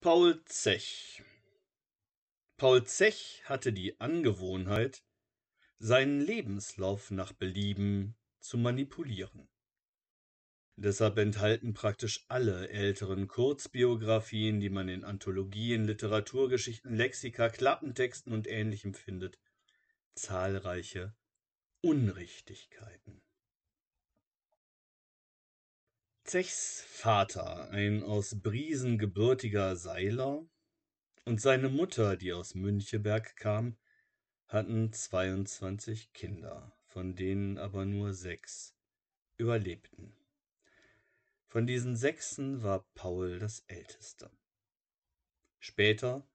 Paul Zech Paul Zech hatte die Angewohnheit, seinen Lebenslauf nach Belieben zu manipulieren. Deshalb enthalten praktisch alle älteren Kurzbiografien, die man in Anthologien, Literaturgeschichten, Lexika, Klappentexten und Ähnlichem findet, zahlreiche Unrichtigkeiten Zechs Vater, ein aus Briesen gebürtiger Seiler, und seine Mutter, die aus Müncheberg kam, hatten 22 Kinder, von denen aber nur sechs überlebten. Von diesen sechsen war Paul das Älteste. Später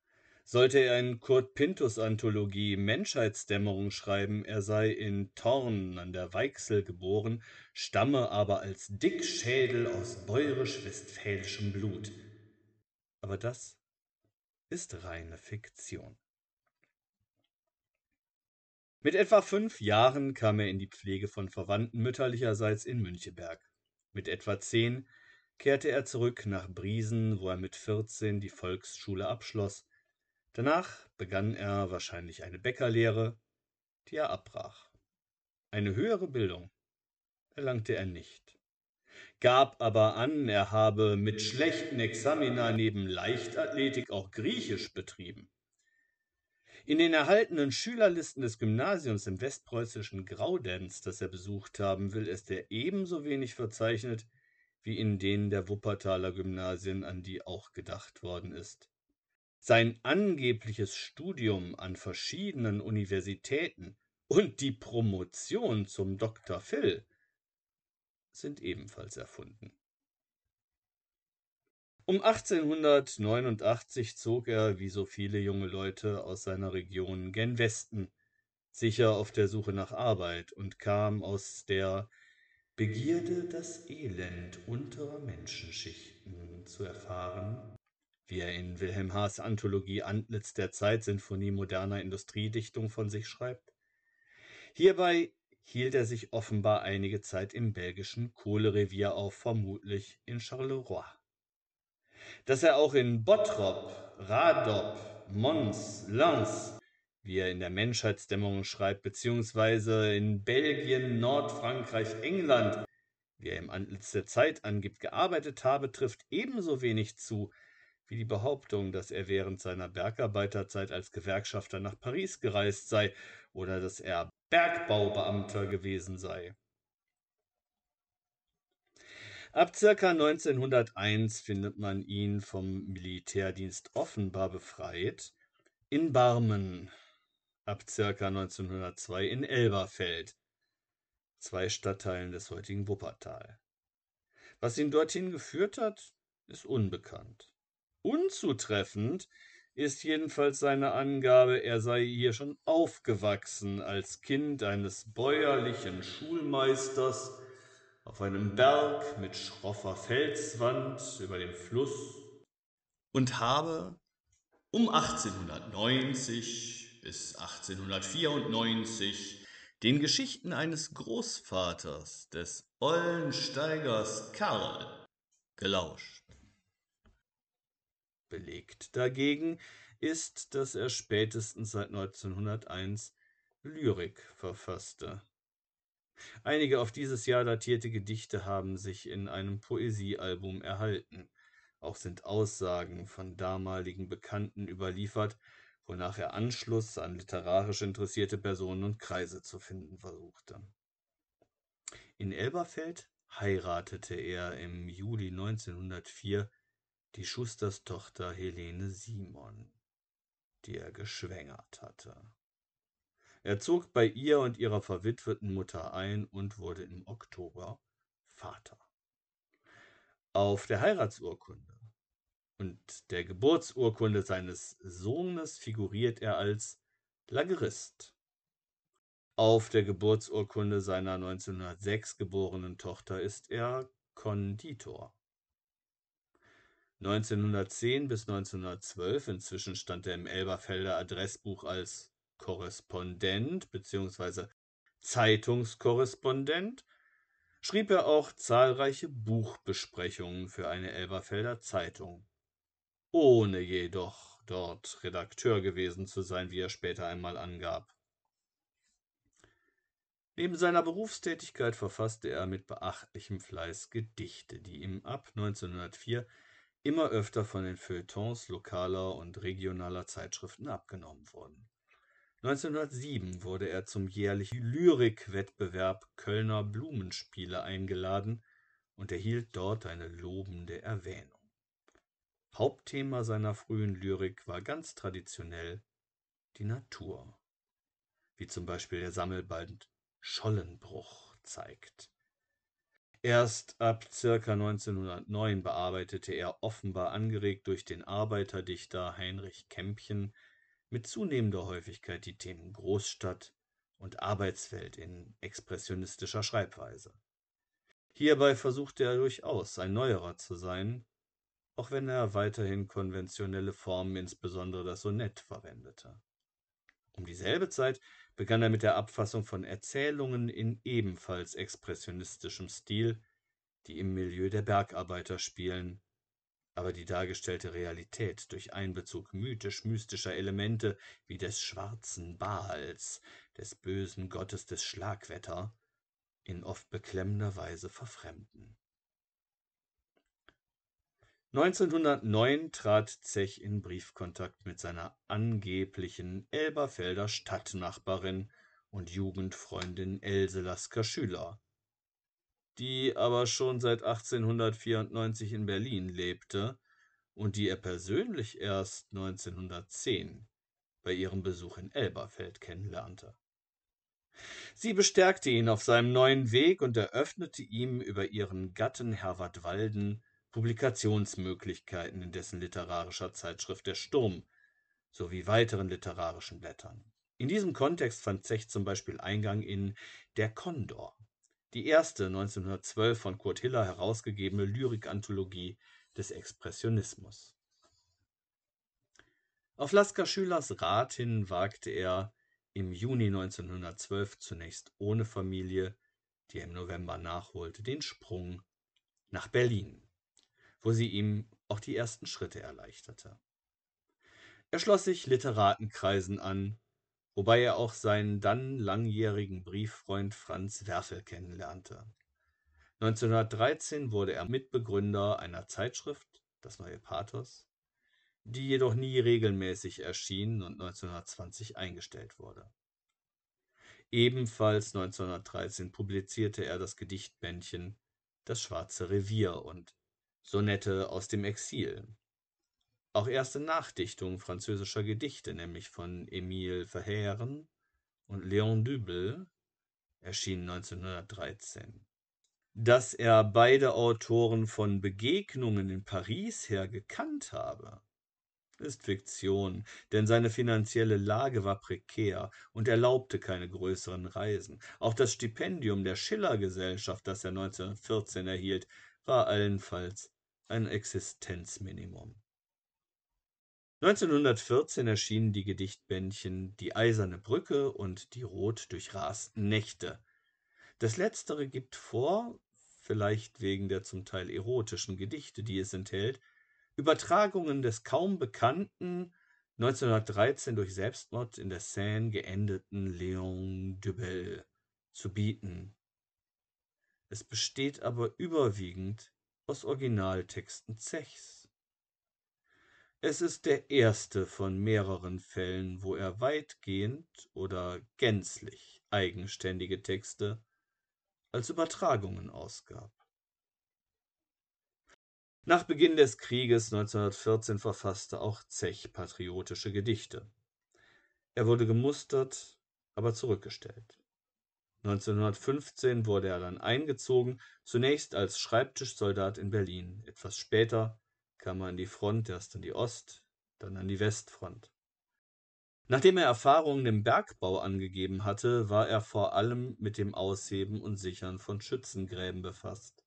sollte er in Kurt Pintus Anthologie Menschheitsdämmerung schreiben, er sei in Thorn an der Weichsel geboren, stamme aber als Dickschädel aus bäuerisch-westfälischem Blut. Aber das ist reine Fiktion. Mit etwa fünf Jahren kam er in die Pflege von Verwandten mütterlicherseits in Müncheberg. Mit etwa zehn kehrte er zurück nach Briesen, wo er mit 14 die Volksschule abschloss Danach begann er wahrscheinlich eine Bäckerlehre, die er abbrach. Eine höhere Bildung erlangte er nicht, gab aber an, er habe mit schlechten Examina neben Leichtathletik auch Griechisch betrieben. In den erhaltenen Schülerlisten des Gymnasiums im westpreußischen Graudenz, das er besucht haben will, ist er ebenso wenig verzeichnet wie in denen der Wuppertaler Gymnasien, an die auch gedacht worden ist sein angebliches Studium an verschiedenen Universitäten und die Promotion zum Dr. Phil sind ebenfalls erfunden. Um 1889 zog er, wie so viele junge Leute, aus seiner Region gen Westen, sicher auf der Suche nach Arbeit, und kam aus der Begierde, das Elend unterer Menschenschichten zu erfahren, wie er in Wilhelm Haas’ Anthologie "Antlitz der Zeit – Sinfonie moderner Industriedichtung" von sich schreibt. Hierbei hielt er sich offenbar einige Zeit im belgischen Kohlerevier auf, vermutlich in Charleroi. Dass er auch in Bottrop, Radom, Mons, Lens, wie er in der Menschheitsdämmerung schreibt, beziehungsweise in Belgien, Nordfrankreich, England, wie er im "Antlitz der Zeit" angibt, gearbeitet habe, trifft ebenso wenig zu wie die Behauptung, dass er während seiner Bergarbeiterzeit als Gewerkschafter nach Paris gereist sei oder dass er Bergbaubeamter gewesen sei. Ab ca. 1901 findet man ihn vom Militärdienst offenbar befreit in Barmen, ab ca. 1902 in Elberfeld, zwei Stadtteilen des heutigen Wuppertal. Was ihn dorthin geführt hat, ist unbekannt. Unzutreffend ist jedenfalls seine Angabe, er sei hier schon aufgewachsen als Kind eines bäuerlichen Schulmeisters auf einem Berg mit schroffer Felswand über dem Fluss und habe um 1890 bis 1894 den Geschichten eines Großvaters des Ollensteigers Karl gelauscht belegt. Dagegen ist, dass er spätestens seit 1901 Lyrik verfasste. Einige auf dieses Jahr datierte Gedichte haben sich in einem Poesiealbum erhalten. Auch sind Aussagen von damaligen Bekannten überliefert, wonach er Anschluss an literarisch interessierte Personen und Kreise zu finden versuchte. In Elberfeld heiratete er im Juli 1904 die Schusterstochter Helene Simon, die er geschwängert hatte. Er zog bei ihr und ihrer verwitweten Mutter ein und wurde im Oktober Vater. Auf der Heiratsurkunde und der Geburtsurkunde seines Sohnes figuriert er als Lagerist. Auf der Geburtsurkunde seiner 1906 geborenen Tochter ist er Konditor. 1910 bis 1912 inzwischen stand er im Elberfelder Adressbuch als Korrespondent bzw. Zeitungskorrespondent, schrieb er auch zahlreiche Buchbesprechungen für eine Elberfelder Zeitung, ohne jedoch dort Redakteur gewesen zu sein, wie er später einmal angab. Neben seiner Berufstätigkeit verfasste er mit beachtlichem Fleiß Gedichte, die ihm ab 1904 immer öfter von den Feuilletons lokaler und regionaler Zeitschriften abgenommen wurden. 1907 wurde er zum jährlichen Lyrikwettbewerb Kölner Blumenspiele eingeladen und erhielt dort eine lobende Erwähnung. Hauptthema seiner frühen Lyrik war ganz traditionell die Natur, wie zum Beispiel der Sammelband Schollenbruch zeigt Erst ab circa 1909 bearbeitete er, offenbar angeregt durch den Arbeiterdichter Heinrich Kämpchen, mit zunehmender Häufigkeit die Themen Großstadt und Arbeitswelt in expressionistischer Schreibweise. Hierbei versuchte er durchaus, ein Neuerer zu sein, auch wenn er weiterhin konventionelle Formen, insbesondere das Sonett, verwendete. Um dieselbe Zeit begann er mit der Abfassung von Erzählungen in ebenfalls expressionistischem Stil, die im Milieu der Bergarbeiter spielen, aber die dargestellte Realität durch Einbezug mythisch-mystischer Elemente wie des schwarzen Baals, des bösen Gottes des Schlagwetter, in oft beklemmender Weise verfremden 1909 trat Zech in Briefkontakt mit seiner angeblichen Elberfelder Stadtnachbarin und Jugendfreundin Else Lasker Schüler, die aber schon seit 1894 in Berlin lebte und die er persönlich erst 1910 bei ihrem Besuch in Elberfeld kennenlernte. Sie bestärkte ihn auf seinem neuen Weg und eröffnete ihm über ihren Gatten Herbert Walden Publikationsmöglichkeiten in dessen literarischer Zeitschrift Der Sturm sowie weiteren literarischen Blättern. In diesem Kontext fand Zech zum Beispiel Eingang in Der Kondor, die erste 1912 von Kurt Hiller herausgegebene Lyrikanthologie des Expressionismus. Auf Lasker Schülers Rat hin wagte er im Juni 1912 zunächst ohne Familie, die er im November nachholte, den Sprung nach Berlin wo sie ihm auch die ersten Schritte erleichterte. Er schloss sich Literatenkreisen an, wobei er auch seinen dann langjährigen Brieffreund Franz Werfel kennenlernte. 1913 wurde er Mitbegründer einer Zeitschrift, das neue Pathos, die jedoch nie regelmäßig erschien und 1920 eingestellt wurde. Ebenfalls 1913 publizierte er das Gedichtbändchen Das Schwarze Revier und Sonette aus dem Exil. Auch erste Nachdichtungen französischer Gedichte, nämlich von Emile Verheeren und Léon Dübel, erschienen 1913. Dass er beide Autoren von Begegnungen in Paris her gekannt habe, ist Fiktion, denn seine finanzielle Lage war prekär und erlaubte keine größeren Reisen. Auch das Stipendium der Schiller-Gesellschaft, das er 1914 erhielt, war allenfalls ein Existenzminimum. 1914 erschienen die Gedichtbändchen Die eiserne Brücke und Die rot durchrasten Nächte. Das letztere gibt vor, vielleicht wegen der zum Teil erotischen Gedichte, die es enthält, Übertragungen des kaum bekannten, 1913 durch Selbstmord in der Seine geendeten Léon Dubel zu bieten. Es besteht aber überwiegend aus Originaltexten Zechs. Es ist der erste von mehreren Fällen, wo er weitgehend oder gänzlich eigenständige Texte als Übertragungen ausgab. Nach Beginn des Krieges 1914 verfasste auch Zech patriotische Gedichte. Er wurde gemustert, aber zurückgestellt. 1915 wurde er dann eingezogen, zunächst als Schreibtischsoldat in Berlin, etwas später kam er an die Front, erst an die Ost, dann an die Westfront. Nachdem er Erfahrungen im Bergbau angegeben hatte, war er vor allem mit dem Ausheben und Sichern von Schützengräben befasst.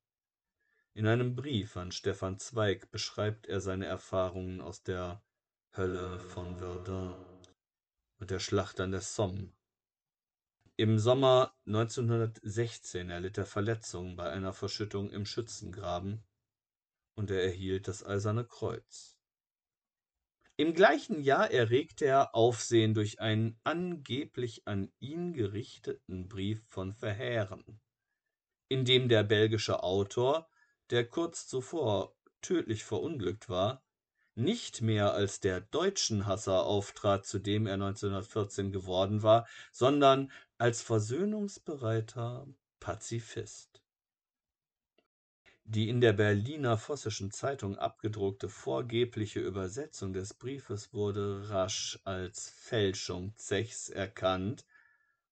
In einem Brief an Stefan Zweig beschreibt er seine Erfahrungen aus der Hölle von Verdun und der Schlacht an der Somme im Sommer 1916 erlitt er Verletzungen bei einer Verschüttung im Schützengraben und er erhielt das Eiserne Kreuz. Im gleichen Jahr erregte er Aufsehen durch einen angeblich an ihn gerichteten Brief von Verheeren, in dem der belgische Autor, der kurz zuvor tödlich verunglückt war, nicht mehr als der Hasser auftrat, zu dem er 1914 geworden war, sondern als versöhnungsbereiter Pazifist. Die in der Berliner Vossischen Zeitung abgedruckte vorgebliche Übersetzung des Briefes wurde rasch als Fälschung Zechs erkannt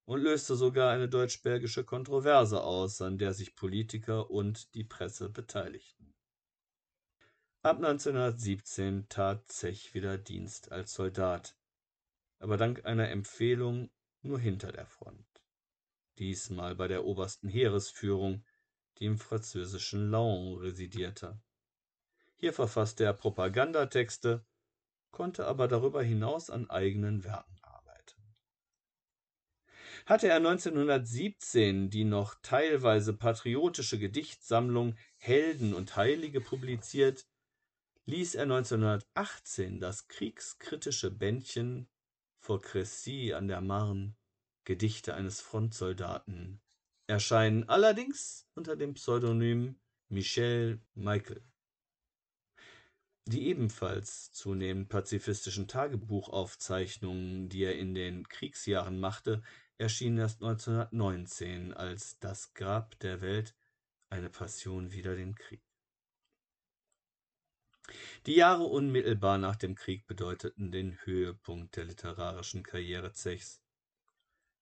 und löste sogar eine deutsch-belgische Kontroverse aus, an der sich Politiker und die Presse beteiligten. Ab 1917 tat Zech wieder Dienst als Soldat, aber dank einer Empfehlung nur hinter der Front. Diesmal bei der Obersten Heeresführung, die im französischen Laon residierte. Hier verfasste er Propagandatexte, konnte aber darüber hinaus an eigenen Werken arbeiten. Hatte er 1917 die noch teilweise patriotische Gedichtsammlung Helden und Heilige publiziert, ließ er 1918 das kriegskritische Bändchen "Vor Crécy an der Marne – Gedichte eines Frontsoldaten" erscheinen, allerdings unter dem Pseudonym Michel Michael. Die ebenfalls zunehmend pazifistischen Tagebuchaufzeichnungen, die er in den Kriegsjahren machte, erschienen erst 1919 als "Das Grab der Welt. Eine Passion wider den Krieg die Jahre unmittelbar nach dem Krieg bedeuteten den Höhepunkt der literarischen Karriere Zechs.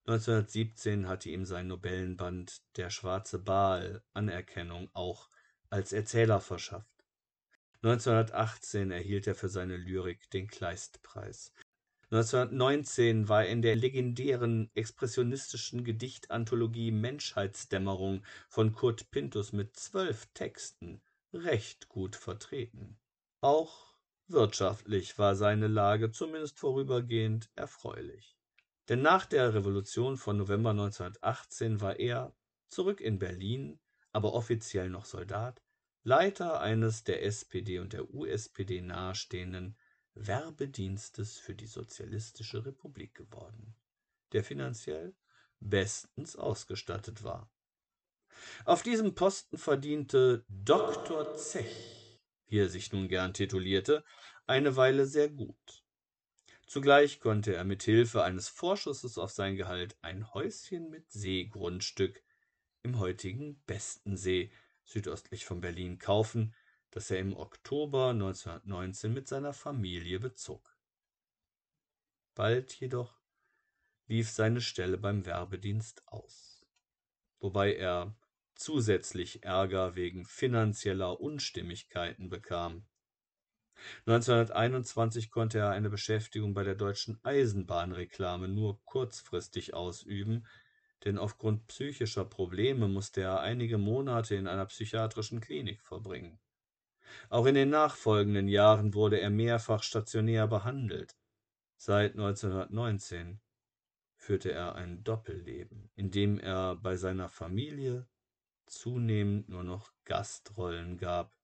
1917 hatte ihm sein Novellenband Der schwarze Baal Anerkennung auch als Erzähler verschafft. 1918 erhielt er für seine Lyrik den Kleistpreis. 1919 war er in der legendären expressionistischen Gedichtanthologie Menschheitsdämmerung von Kurt Pintus mit zwölf Texten recht gut vertreten. Auch wirtschaftlich war seine Lage zumindest vorübergehend erfreulich, denn nach der Revolution von November 1918 war er, zurück in Berlin, aber offiziell noch Soldat, Leiter eines der SPD und der USPD nahestehenden Werbedienstes für die Sozialistische Republik geworden, der finanziell bestens ausgestattet war. Auf diesem Posten verdiente Dr. Zech wie er sich nun gern titulierte eine weile sehr gut zugleich konnte er mit hilfe eines vorschusses auf sein gehalt ein häuschen mit seegrundstück im heutigen bestensee südöstlich von berlin kaufen das er im oktober 1919 mit seiner familie bezog bald jedoch lief seine stelle beim werbedienst aus wobei er zusätzlich Ärger wegen finanzieller Unstimmigkeiten bekam. 1921 konnte er eine Beschäftigung bei der Deutschen Eisenbahnreklame nur kurzfristig ausüben, denn aufgrund psychischer Probleme musste er einige Monate in einer psychiatrischen Klinik verbringen. Auch in den nachfolgenden Jahren wurde er mehrfach stationär behandelt. Seit 1919 führte er ein Doppelleben, in dem er bei seiner Familie zunehmend nur noch Gastrollen gab,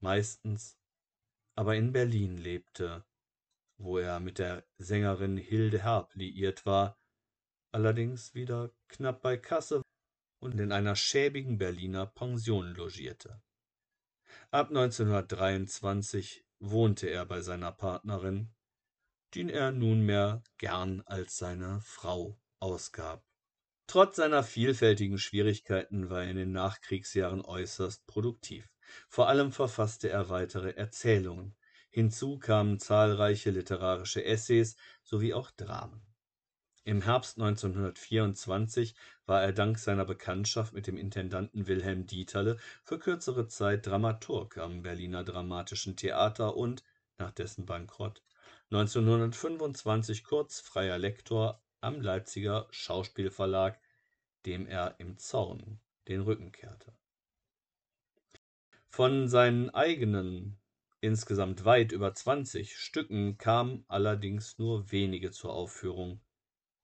meistens aber in Berlin lebte, wo er mit der Sängerin Hilde Herb liiert war, allerdings wieder knapp bei Kasse und in einer schäbigen Berliner Pension logierte. Ab 1923 wohnte er bei seiner Partnerin, die er nunmehr gern als seine Frau ausgab Trotz seiner vielfältigen Schwierigkeiten war er in den Nachkriegsjahren äußerst produktiv. Vor allem verfasste er weitere Erzählungen. Hinzu kamen zahlreiche literarische Essays sowie auch Dramen. Im Herbst 1924 war er dank seiner Bekanntschaft mit dem Intendanten Wilhelm Dieterle für kürzere Zeit Dramaturg am Berliner Dramatischen Theater und, nach dessen Bankrott, 1925 kurz freier Lektor am Leipziger Schauspielverlag, dem er im Zorn den Rücken kehrte. Von seinen eigenen, insgesamt weit über 20 Stücken kamen allerdings nur wenige zur Aufführung.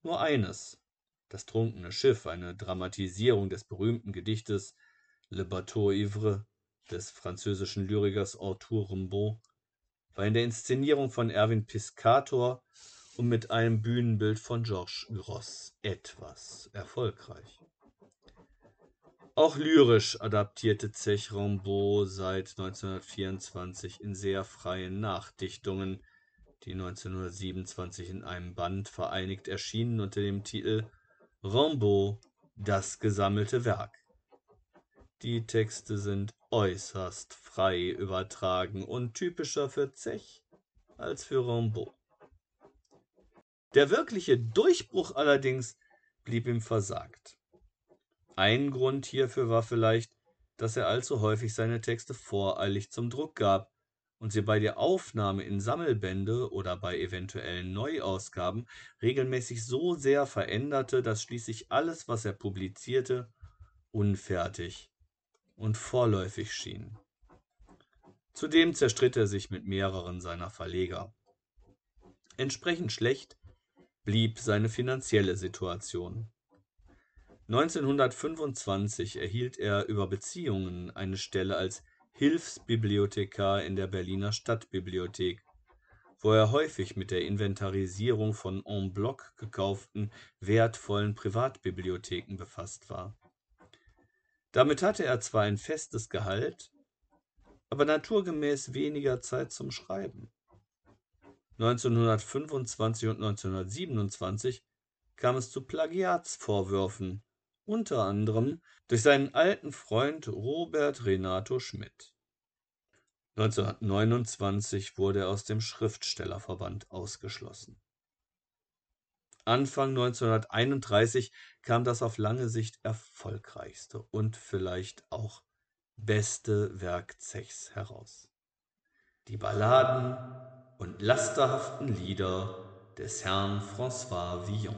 Nur eines, das Trunkene Schiff, eine Dramatisierung des berühmten Gedichtes Le Bateau Ivre des französischen Lyrikers Arthur Rimbaud, war in der Inszenierung von Erwin Piscator und mit einem Bühnenbild von Georges Grosz etwas erfolgreich. Auch lyrisch adaptierte Zech Rimbaud seit 1924 in sehr freien Nachdichtungen, die 1927 in einem Band vereinigt erschienen unter dem Titel Rimbaud, das gesammelte Werk. Die Texte sind äußerst frei übertragen und typischer für Zech als für Rimbaud. Der wirkliche Durchbruch allerdings blieb ihm versagt. Ein Grund hierfür war vielleicht, dass er allzu häufig seine Texte voreilig zum Druck gab und sie bei der Aufnahme in Sammelbände oder bei eventuellen Neuausgaben regelmäßig so sehr veränderte, dass schließlich alles, was er publizierte, unfertig und vorläufig schien. Zudem zerstritt er sich mit mehreren seiner Verleger. Entsprechend schlecht blieb seine finanzielle Situation. 1925 erhielt er über Beziehungen eine Stelle als Hilfsbibliothekar in der Berliner Stadtbibliothek, wo er häufig mit der Inventarisierung von en bloc gekauften wertvollen Privatbibliotheken befasst war. Damit hatte er zwar ein festes Gehalt, aber naturgemäß weniger Zeit zum Schreiben. 1925 und 1927 kam es zu Plagiatsvorwürfen, unter anderem durch seinen alten Freund Robert Renato Schmidt. 1929 wurde er aus dem Schriftstellerverband ausgeschlossen. Anfang 1931 kam das auf lange Sicht erfolgreichste und vielleicht auch beste Werk Zechs heraus. Die Balladen und lasterhaften Lieder des Herrn François Villon.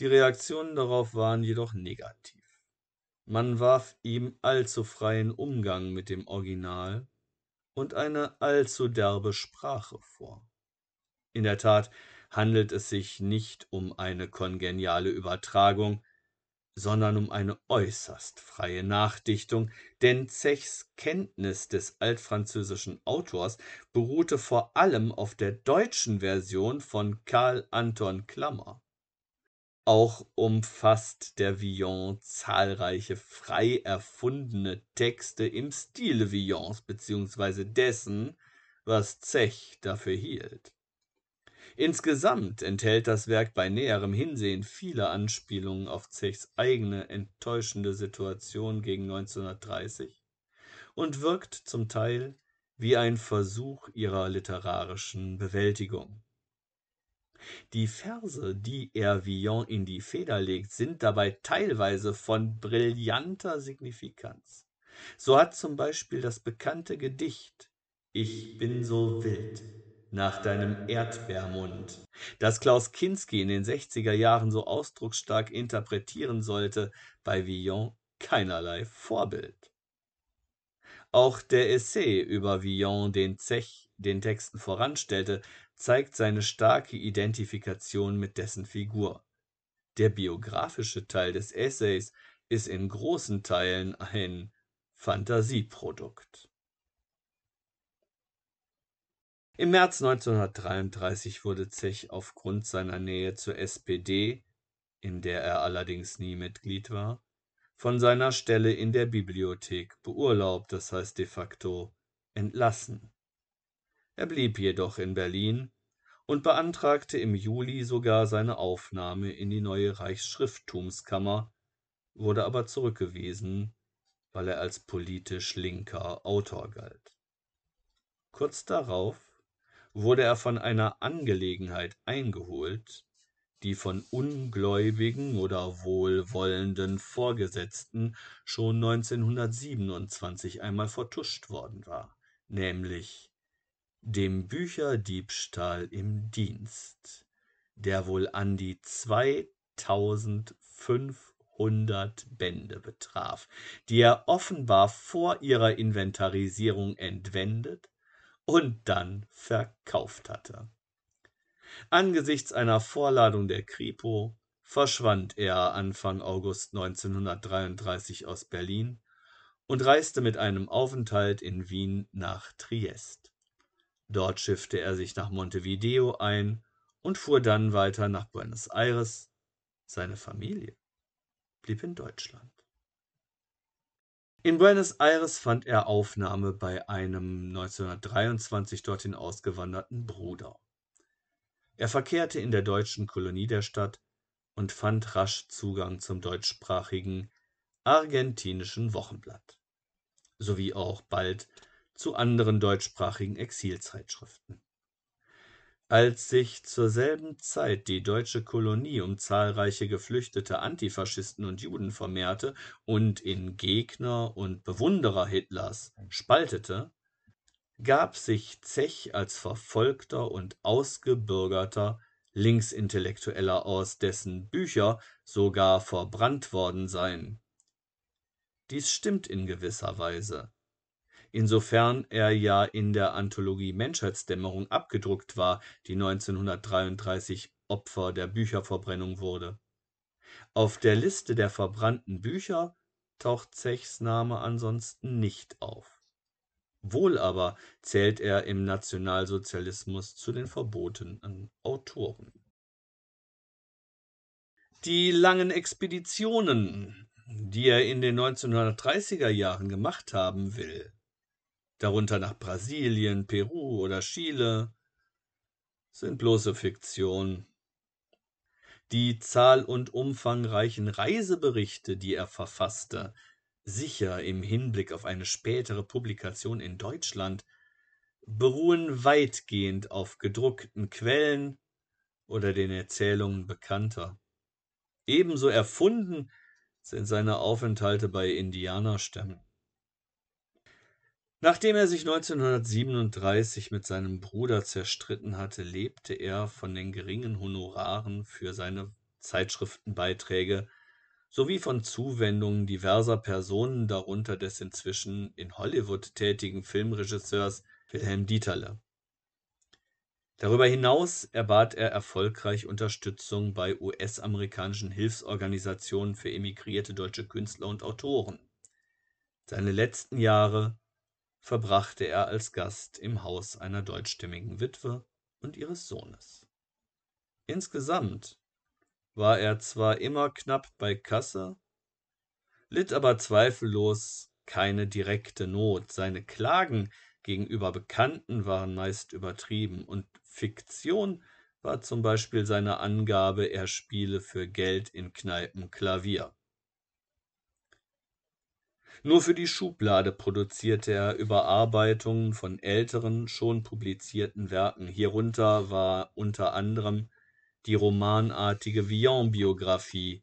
Die Reaktionen darauf waren jedoch negativ. Man warf ihm allzu freien Umgang mit dem Original und eine allzu derbe Sprache vor. In der Tat handelt es sich nicht um eine kongeniale Übertragung, sondern um eine äußerst freie Nachdichtung, denn Zechs Kenntnis des altfranzösischen Autors beruhte vor allem auf der deutschen Version von Karl Anton Klammer. Auch umfasst der Villon zahlreiche frei erfundene Texte im Stile Villons bzw. dessen, was Zech dafür hielt Insgesamt enthält das Werk bei näherem Hinsehen viele Anspielungen auf Zechs eigene enttäuschende Situation gegen 1930 und wirkt zum Teil wie ein Versuch ihrer literarischen Bewältigung. Die Verse, die er Villon in die Feder legt, sind dabei teilweise von brillanter Signifikanz. So hat zum Beispiel das bekannte Gedicht Ich bin so wild nach deinem Erdbeermund. Das Klaus Kinski in den 60er Jahren so ausdrucksstark interpretieren sollte, bei Villon keinerlei Vorbild. Auch der Essay über Villon, den Zech den Texten voranstellte, zeigt seine starke Identifikation mit dessen Figur. Der biografische Teil des Essays ist in großen Teilen ein Fantasieprodukt. Im März 1933 wurde Zech aufgrund seiner Nähe zur SPD, in der er allerdings nie Mitglied war, von seiner Stelle in der Bibliothek beurlaubt, das heißt de facto entlassen. Er blieb jedoch in Berlin und beantragte im Juli sogar seine Aufnahme in die neue Reichsschrifttumskammer, wurde aber zurückgewiesen, weil er als politisch linker Autor galt. Kurz darauf wurde er von einer Angelegenheit eingeholt, die von ungläubigen oder wohlwollenden Vorgesetzten schon 1927 einmal vertuscht worden war, nämlich dem Bücherdiebstahl im Dienst, der wohl an die 2500 Bände betraf, die er offenbar vor ihrer Inventarisierung entwendet und dann verkauft hatte. Angesichts einer Vorladung der Kripo verschwand er Anfang August 1933 aus Berlin und reiste mit einem Aufenthalt in Wien nach Triest. Dort schiffte er sich nach Montevideo ein und fuhr dann weiter nach Buenos Aires. Seine Familie blieb in Deutschland. In Buenos Aires fand er Aufnahme bei einem 1923 dorthin ausgewanderten Bruder. Er verkehrte in der deutschen Kolonie der Stadt und fand rasch Zugang zum deutschsprachigen argentinischen Wochenblatt sowie auch bald zu anderen deutschsprachigen Exilzeitschriften. Als sich zur selben Zeit die deutsche Kolonie um zahlreiche geflüchtete Antifaschisten und Juden vermehrte und in Gegner und Bewunderer Hitlers spaltete, gab sich Zech als verfolgter und ausgebürgerter Linksintellektueller aus, dessen Bücher sogar verbrannt worden seien. Dies stimmt in gewisser Weise insofern er ja in der Anthologie Menschheitsdämmerung abgedruckt war, die 1933 Opfer der Bücherverbrennung wurde. Auf der Liste der verbrannten Bücher taucht Zechs Name ansonsten nicht auf. Wohl aber zählt er im Nationalsozialismus zu den verbotenen Autoren. Die langen Expeditionen, die er in den 1930er Jahren gemacht haben will, darunter nach Brasilien, Peru oder Chile, sind bloße Fiktion. Die zahl- und umfangreichen Reiseberichte, die er verfasste, sicher im Hinblick auf eine spätere Publikation in Deutschland, beruhen weitgehend auf gedruckten Quellen oder den Erzählungen Bekannter. Ebenso erfunden sind seine Aufenthalte bei Indianerstämmen. Nachdem er sich 1937 mit seinem Bruder zerstritten hatte, lebte er von den geringen Honoraren für seine Zeitschriftenbeiträge sowie von Zuwendungen diverser Personen, darunter des inzwischen in Hollywood tätigen Filmregisseurs Wilhelm Dieterle. Darüber hinaus erbat er erfolgreich Unterstützung bei US-amerikanischen Hilfsorganisationen für emigrierte deutsche Künstler und Autoren. Seine letzten Jahre verbrachte er als Gast im Haus einer deutschstämmigen Witwe und ihres Sohnes. Insgesamt war er zwar immer knapp bei Kasse, litt aber zweifellos keine direkte Not. Seine Klagen gegenüber Bekannten waren meist übertrieben und Fiktion war zum Beispiel seine Angabe, er spiele für Geld in Kneipen Klavier. Nur für die Schublade produzierte er Überarbeitungen von älteren, schon publizierten Werken, hierunter war unter anderem die romanartige villon biografie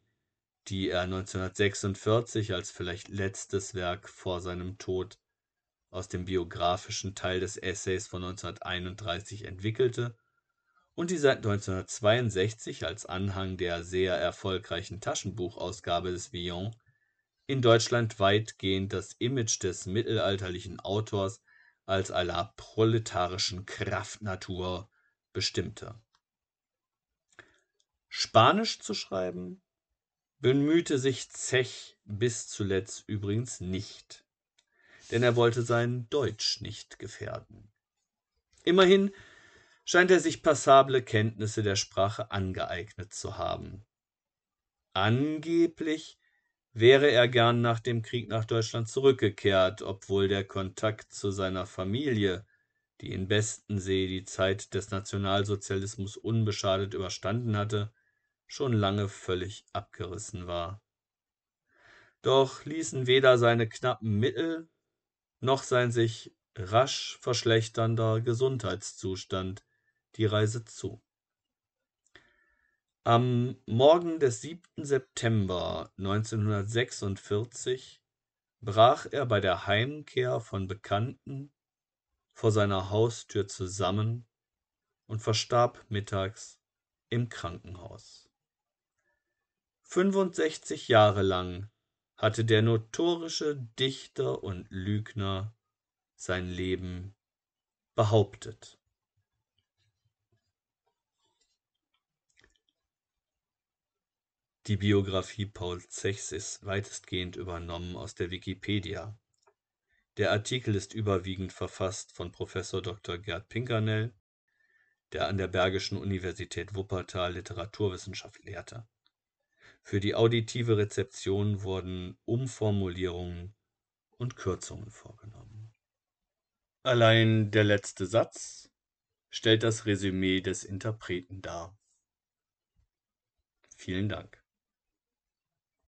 die er 1946 als vielleicht letztes Werk vor seinem Tod aus dem biografischen Teil des Essays von 1931 entwickelte und die seit 1962 als Anhang der sehr erfolgreichen Taschenbuchausgabe des Villon in Deutschland weitgehend das Image des mittelalterlichen Autors als einer proletarischen Kraftnatur bestimmte. Spanisch zu schreiben bemühte sich Zech bis zuletzt übrigens nicht, denn er wollte sein Deutsch nicht gefährden. Immerhin scheint er sich passable Kenntnisse der Sprache angeeignet zu haben. Angeblich wäre er gern nach dem Krieg nach Deutschland zurückgekehrt, obwohl der Kontakt zu seiner Familie, die in Bestensee die Zeit des Nationalsozialismus unbeschadet überstanden hatte, schon lange völlig abgerissen war. Doch ließen weder seine knappen Mittel noch sein sich rasch verschlechternder Gesundheitszustand die Reise zu. Am Morgen des 7. September 1946 brach er bei der Heimkehr von Bekannten vor seiner Haustür zusammen und verstarb mittags im Krankenhaus. 65 Jahre lang hatte der notorische Dichter und Lügner sein Leben behauptet Die Biografie Paul Zechs ist weitestgehend übernommen aus der Wikipedia. Der Artikel ist überwiegend verfasst von Professor Dr. Gerd Pinkernell, der an der Bergischen Universität Wuppertal Literaturwissenschaft lehrte. Für die auditive Rezeption wurden Umformulierungen und Kürzungen vorgenommen. Allein der letzte Satz stellt das Resümee des Interpreten dar. Vielen Dank.